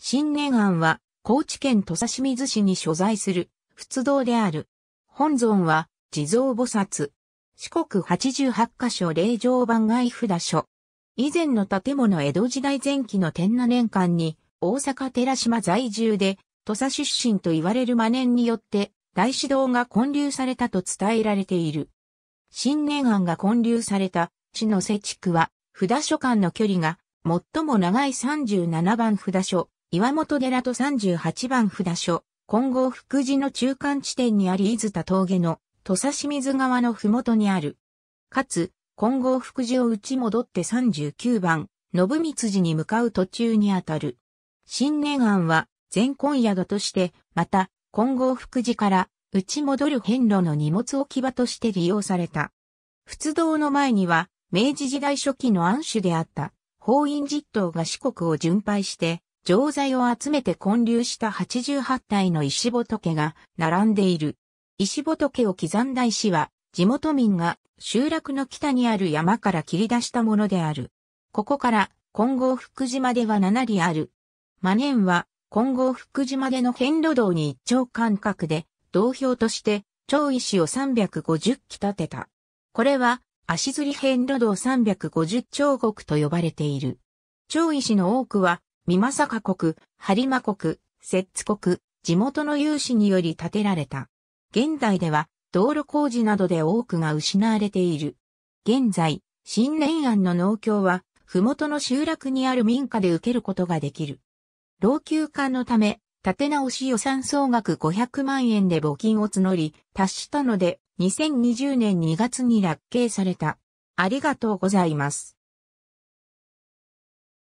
新年庵は、高知県土佐清水市に所在する、仏堂である。本尊は、地蔵菩薩。四国八十八箇所霊場番外札所。以前の建物江戸時代前期の天7年間に、大阪寺島在住で、土佐出身と言われる真年によって、大師堂が建立されたと伝えられている。新年庵が建立された、地の瀬地区は、札所間の距離が、最も長い37番札所、岩本寺と38番札所、金剛福寺の中間地点にあり、伊豆田峠の土佐清水川のふもとにある。かつ、金剛福寺を打ち戻って39番、信光寺に向かう途中にあたる。新年庵は、全根宿として、また、金剛福寺から、打ち戻る遍路の荷物置き場として利用された。仏堂の前には、明治時代初期の安守であった、法印実頭が四国を巡拝して、錠剤を集めて建立した88体の石仏が並んでいる。石仏を刻んだ石は、地元民が集落の北にある山から切り出したものである。ここから、金剛福島では7里ある。マネンは、金剛福島での変路道に一丁間隔で、道標として、町石を350基建てた。これは、足摺変路道350町国と呼ばれている。町石の多くは、美作国、播磨国、摂津国、地元の有志により建てられた。現代では道路工事などで多くが失われている。現在、新年案の農協は、麓の集落にある民家で受けることができる。老朽化のため、建て直し予算総額500万円で募金を募り、達したので、2020年2月に落慶された。ありがとうございます。